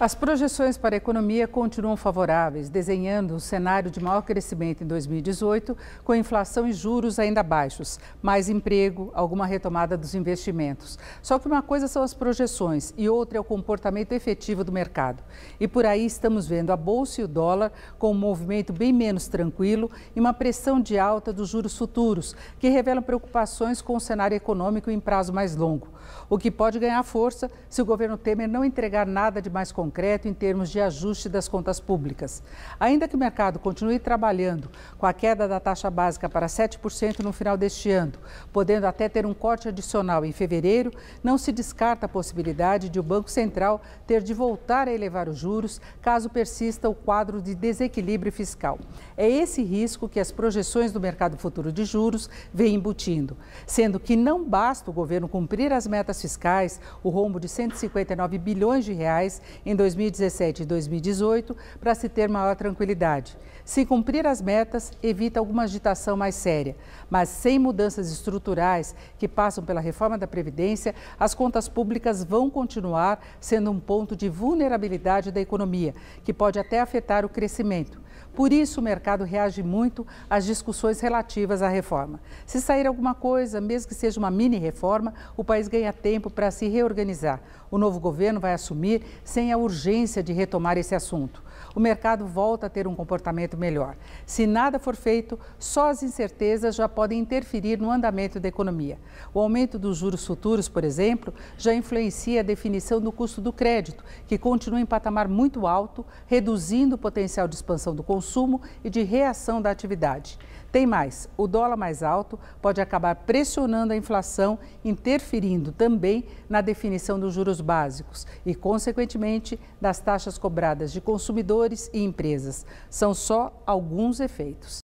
As projeções para a economia continuam favoráveis, desenhando um cenário de maior crescimento em 2018, com inflação e juros ainda baixos, mais emprego, alguma retomada dos investimentos. Só que uma coisa são as projeções e outra é o comportamento efetivo do mercado. E por aí estamos vendo a bolsa e o dólar com um movimento bem menos tranquilo e uma pressão de alta dos juros futuros, que revelam preocupações com o cenário econômico em prazo mais longo. O que pode ganhar força se o governo Temer não entregar nada de mais concreto concreto em termos de ajuste das contas públicas. Ainda que o mercado continue trabalhando com a queda da taxa básica para 7% no final deste ano, podendo até ter um corte adicional em fevereiro, não se descarta a possibilidade de o Banco Central ter de voltar a elevar os juros caso persista o quadro de desequilíbrio fiscal. É esse risco que as projeções do mercado futuro de juros vêm embutindo, sendo que não basta o governo cumprir as metas fiscais, o rombo de 159 bilhões de reais em em 2017 e 2018 para se ter maior tranquilidade. Se cumprir as metas, evita alguma agitação mais séria, mas sem mudanças estruturais que passam pela reforma da Previdência, as contas públicas vão continuar sendo um ponto de vulnerabilidade da economia, que pode até afetar o crescimento. Por isso, o mercado reage muito às discussões relativas à reforma. Se sair alguma coisa, mesmo que seja uma mini reforma, o país ganha tempo para se reorganizar. O novo governo vai assumir sem a urgência de retomar esse assunto o mercado volta a ter um comportamento melhor. Se nada for feito, só as incertezas já podem interferir no andamento da economia. O aumento dos juros futuros, por exemplo, já influencia a definição do custo do crédito, que continua em patamar muito alto, reduzindo o potencial de expansão do consumo e de reação da atividade. Tem mais: o dólar mais alto pode acabar pressionando a inflação, interferindo também na definição dos juros básicos e, consequentemente, das taxas cobradas de consumidores e empresas. São só alguns efeitos.